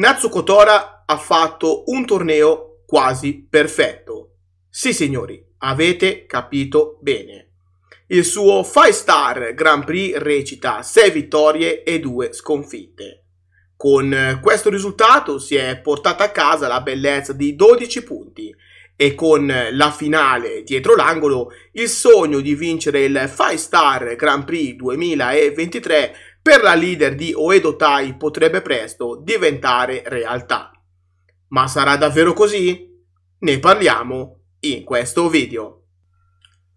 Natsuko Tora ha fatto un torneo quasi perfetto. Sì signori, avete capito bene. Il suo 5 Star Grand Prix recita 6 vittorie e 2 sconfitte. Con questo risultato si è portata a casa la bellezza di 12 punti e con la finale dietro l'angolo il sogno di vincere il 5 Star Grand Prix 2023 per la leader di Oedo Tai potrebbe presto diventare realtà. Ma sarà davvero così? Ne parliamo in questo video.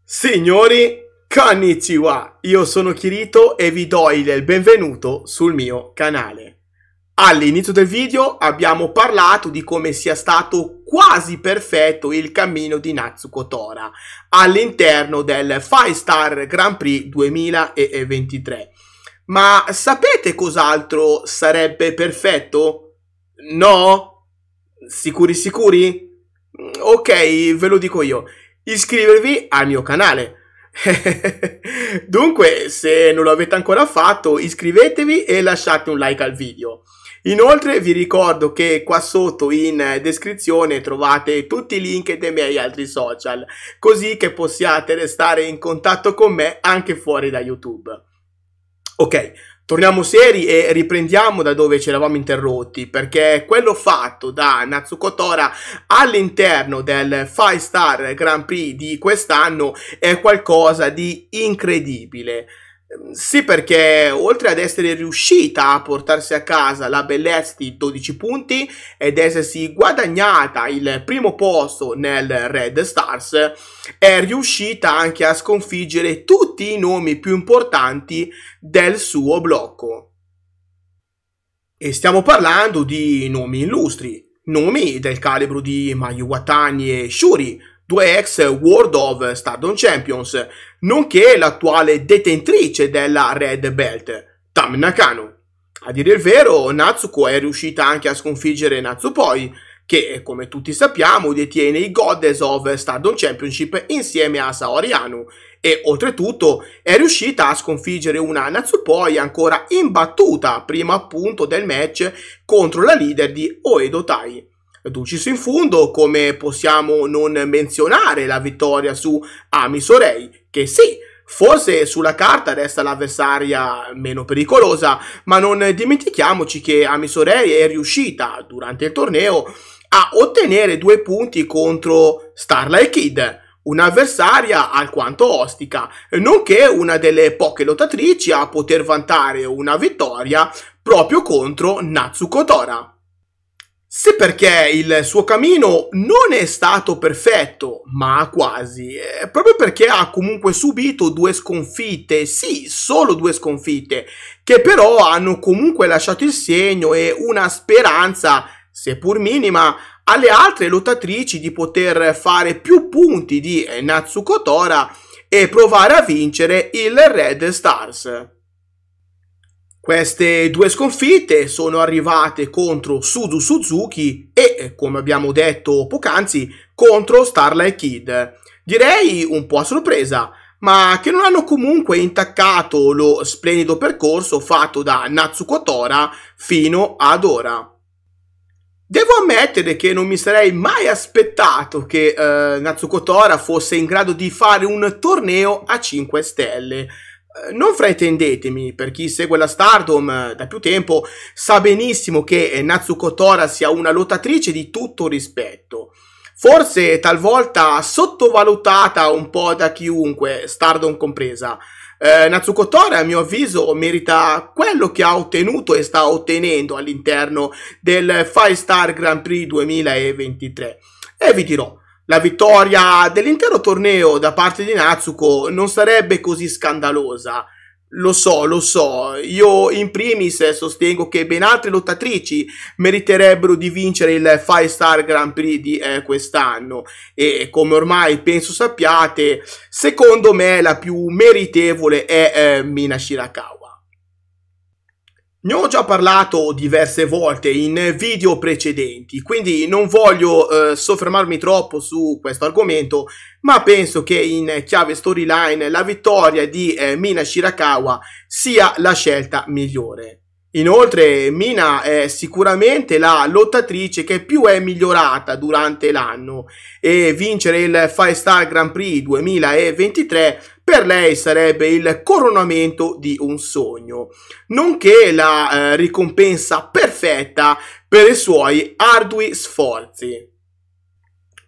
Signori, konnichiwa! Io sono Kirito e vi do il benvenuto sul mio canale. All'inizio del video abbiamo parlato di come sia stato quasi perfetto il cammino di Natsuko Tora all'interno del 5 Star Grand Prix 2023 ma sapete cos'altro sarebbe perfetto? No? Sicuri sicuri? Mm, ok, ve lo dico io. Iscrivervi al mio canale. Dunque, se non l'avete ancora fatto, iscrivetevi e lasciate un like al video. Inoltre vi ricordo che qua sotto in descrizione trovate tutti i link dei miei altri social, così che possiate restare in contatto con me anche fuori da YouTube. Ok. Torniamo seri e riprendiamo da dove ci eravamo interrotti, perché quello fatto da Natsuko Tora all'interno del 5 Star Grand Prix di quest'anno è qualcosa di incredibile. Ehm, sì, perché oltre ad essere riuscita a portarsi a casa la bellezza di 12 punti ed essersi guadagnata il primo posto nel Red Stars, è riuscita anche a sconfiggere tutti i nomi più importanti del suo blocco. E stiamo parlando di nomi illustri, nomi del calibro di Mayu Watani e Shuri, due ex World of Stardom Champions, nonché l'attuale detentrice della Red Belt, Tam Nakano. A dire il vero, Natsuko è riuscita anche a sconfiggere Natsupoi, che, come tutti sappiamo, detiene i Goddess of Stardom Championship insieme a Saori Anu e, oltretutto, è riuscita a sconfiggere una Natsupoi ancora imbattuta prima appunto del match contro la leader di Oedo Tai. Dulcis in fondo, come possiamo non menzionare la vittoria su Ami Sorei, che sì, Forse sulla carta resta l'avversaria meno pericolosa, ma non dimentichiamoci che Amisorei è riuscita durante il torneo a ottenere due punti contro Starlight Kid, un'avversaria alquanto ostica, nonché una delle poche lottatrici a poter vantare una vittoria proprio contro Natsuko Tora. Se perché il suo cammino non è stato perfetto, ma quasi, eh, proprio perché ha comunque subito due sconfitte, sì, solo due sconfitte, che però hanno comunque lasciato il segno e una speranza, seppur minima, alle altre lottatrici di poter fare più punti di Natsuko Tora e provare a vincere il Red Stars. Queste due sconfitte sono arrivate contro Suzu Suzuki e, come abbiamo detto poc'anzi, contro Starlight Kid. Direi un po' a sorpresa, ma che non hanno comunque intaccato lo splendido percorso fatto da Natsuko Tora fino ad ora. Devo ammettere che non mi sarei mai aspettato che eh, Natsuko Tora fosse in grado di fare un torneo a 5 stelle eh, non fraintendetemi, per chi segue la Stardom eh, da più tempo sa benissimo che eh, Natsuko Tora sia una lottatrice di tutto rispetto. Forse talvolta sottovalutata un po' da chiunque, Stardom compresa. Eh, Natsuko Tora, a mio avviso, merita quello che ha ottenuto e sta ottenendo all'interno del 5 Star Grand Prix 2023. E vi dirò, la vittoria dell'intero torneo da parte di Natsuko non sarebbe così scandalosa. Lo so, lo so, io in primis sostengo che ben altre lottatrici meriterebbero di vincere il 5 Star Grand Prix di eh, quest'anno e come ormai penso sappiate, secondo me la più meritevole è eh, Mina Shirakawa. Ne ho già parlato diverse volte in video precedenti, quindi non voglio eh, soffermarmi troppo su questo argomento, ma penso che in chiave storyline la vittoria di eh, Mina Shirakawa sia la scelta migliore. Inoltre Mina è sicuramente la lottatrice che più è migliorata durante l'anno e vincere il 5 Star Grand Prix 2023 per lei sarebbe il coronamento di un sogno, nonché la eh, ricompensa perfetta per i suoi ardui sforzi.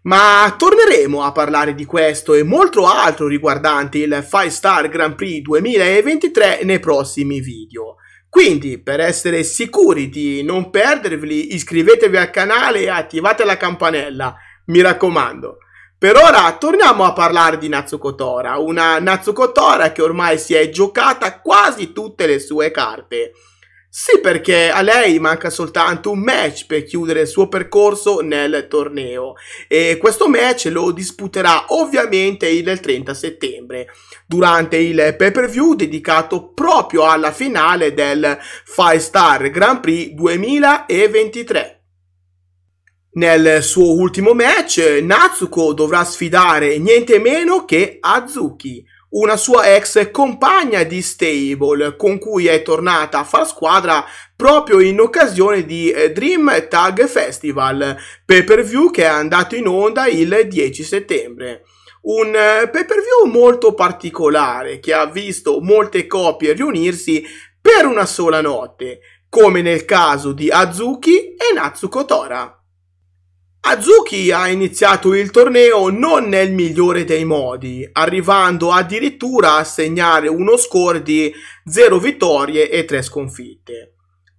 Ma torneremo a parlare di questo e molto altro riguardante il 5 Star Grand Prix 2023 nei prossimi video. Quindi, per essere sicuri di non perdervi, iscrivetevi al canale e attivate la campanella, mi raccomando. Per ora torniamo a parlare di Natsuko Tora, una Natsuko Tora che ormai si è giocata quasi tutte le sue carte. Sì, perché a lei manca soltanto un match per chiudere il suo percorso nel torneo e questo match lo disputerà ovviamente il 30 settembre durante il pay-per-view dedicato proprio alla finale del 5 Star Grand Prix 2023. Nel suo ultimo match Natsuko dovrà sfidare niente meno che Azuki una sua ex compagna di stable con cui è tornata a far squadra proprio in occasione di eh, Dream Tag Festival, pay per view che è andato in onda il 10 settembre. Un eh, pay per view molto particolare che ha visto molte coppie riunirsi per una sola notte, come nel caso di Azuki e Natsuko Tora. Azuki ha iniziato il torneo non nel migliore dei modi, arrivando addirittura a segnare uno score di 0 vittorie e 3 sconfitte.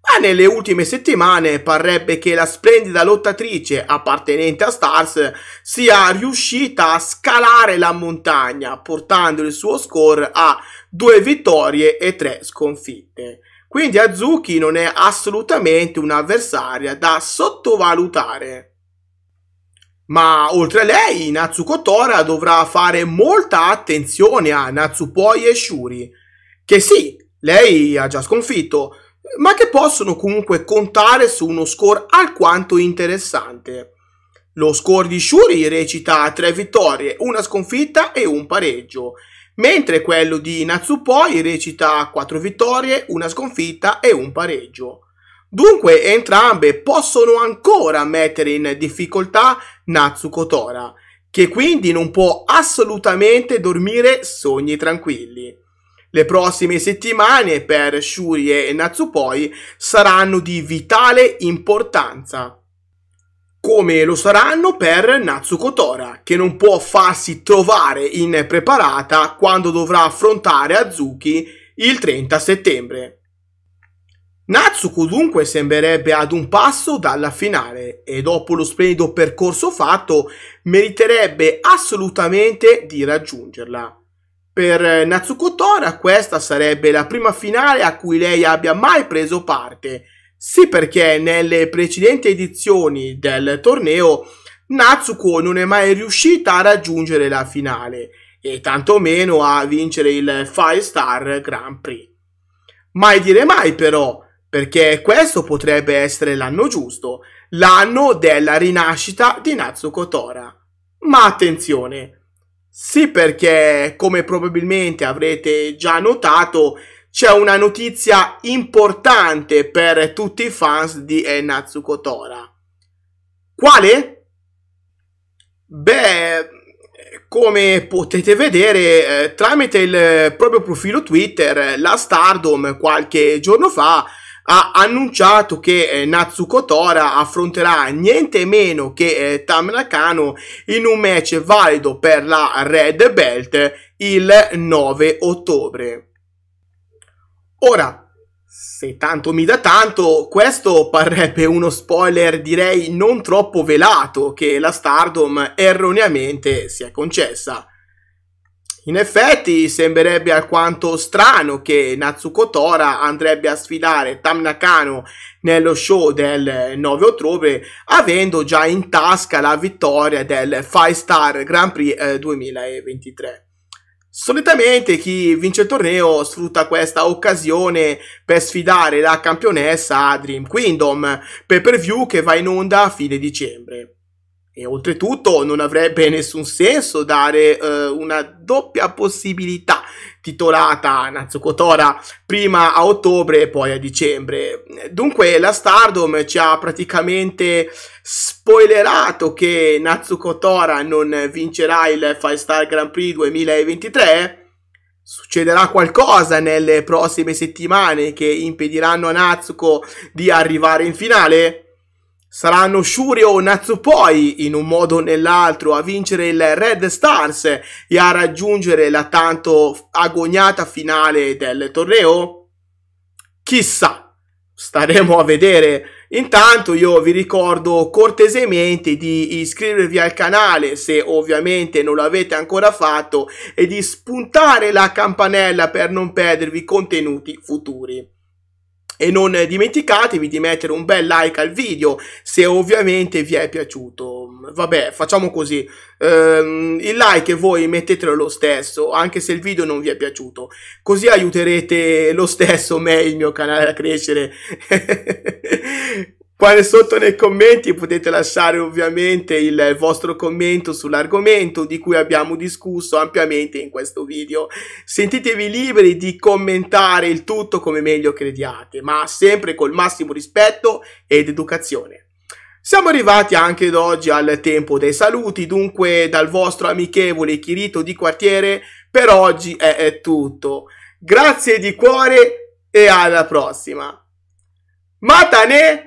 Ma nelle ultime settimane parrebbe che la splendida lottatrice appartenente a Stars sia riuscita a scalare la montagna, portando il suo score a 2 vittorie e 3 sconfitte. Quindi Azuki non è assolutamente un'avversaria da sottovalutare. Ma oltre a lei, Natsuko Tora dovrà fare molta attenzione a Natsupoi e Shuri, che sì, lei ha già sconfitto, ma che possono comunque contare su uno score alquanto interessante. Lo score di Shuri recita tre vittorie, una sconfitta e un pareggio, mentre quello di Natsupoi recita quattro vittorie, una sconfitta e un pareggio. Dunque entrambe possono ancora mettere in difficoltà Natsuko Tora, che quindi non può assolutamente dormire sogni tranquilli. Le prossime settimane per Shuri e Natsupoi saranno di vitale importanza. Come lo saranno per Natsuko Tora, che non può farsi trovare impreparata quando dovrà affrontare Azuki il 30 settembre. Natsuko dunque sembrerebbe ad un passo dalla finale e dopo lo splendido percorso fatto meriterebbe assolutamente di raggiungerla. Per Natsuko Tora questa sarebbe la prima finale a cui lei abbia mai preso parte, sì perché nelle precedenti edizioni del torneo Natsuko non è mai riuscita a raggiungere la finale e tantomeno a vincere il 5 Star Grand Prix. Mai dire mai però, perché questo potrebbe essere l'anno giusto, l'anno della rinascita di Natsuko Tora. Ma attenzione! Sì, perché come probabilmente avrete già notato, c'è una notizia importante per tutti i fans di eh, Natsuko Tora. Quale? Beh, come potete vedere, eh, tramite il proprio profilo Twitter, la Stardom qualche giorno fa ha annunciato che eh, Natsuko Tora affronterà niente meno che eh, Tam Nakano in un match valido per la Red Belt il 9 ottobre. Ora, se tanto mi dà tanto, questo parrebbe uno spoiler direi non troppo velato che la Stardom erroneamente si è concessa. In effetti sembrerebbe alquanto strano che Natsuko Tora andrebbe a sfidare Tam Nakano nello show del 9 ottobre avendo già in tasca la vittoria del 5 Star Grand Prix eh, 2023. Solitamente chi vince il torneo sfrutta questa occasione per sfidare la campionessa Dream Kingdom, pay per view che va in onda a fine dicembre. E oltretutto non avrebbe nessun senso dare eh, una doppia possibilità titolata a Natsuko Tora prima a ottobre e poi a dicembre. Dunque la Stardom ci ha praticamente spoilerato che Natsuko Tora non vincerà il 5 Star Grand Prix 2023 succederà qualcosa nelle prossime settimane che impediranno a Natsuko di arrivare in finale? Saranno Shurio o Natsupoi in un modo o nell'altro a vincere il Red Stars e a raggiungere la tanto agognata finale del torneo? Chissà, staremo a vedere. Intanto io vi ricordo cortesemente di iscrivervi al canale se ovviamente non l'avete ancora fatto e di spuntare la campanella per non perdervi contenuti futuri. E non dimenticatevi di mettere un bel like al video se ovviamente vi è piaciuto. Vabbè, facciamo così. Ehm, il like voi mettetelo lo stesso, anche se il video non vi è piaciuto. Così aiuterete lo stesso me e il mio canale a crescere. Qua sotto nei commenti potete lasciare ovviamente il vostro commento sull'argomento di cui abbiamo discusso ampiamente in questo video. Sentitevi liberi di commentare il tutto come meglio crediate, ma sempre col massimo rispetto ed educazione. Siamo arrivati anche ad oggi al tempo dei saluti, dunque dal vostro amichevole Chirito di quartiere per oggi è, è tutto. Grazie di cuore e alla prossima. Matane!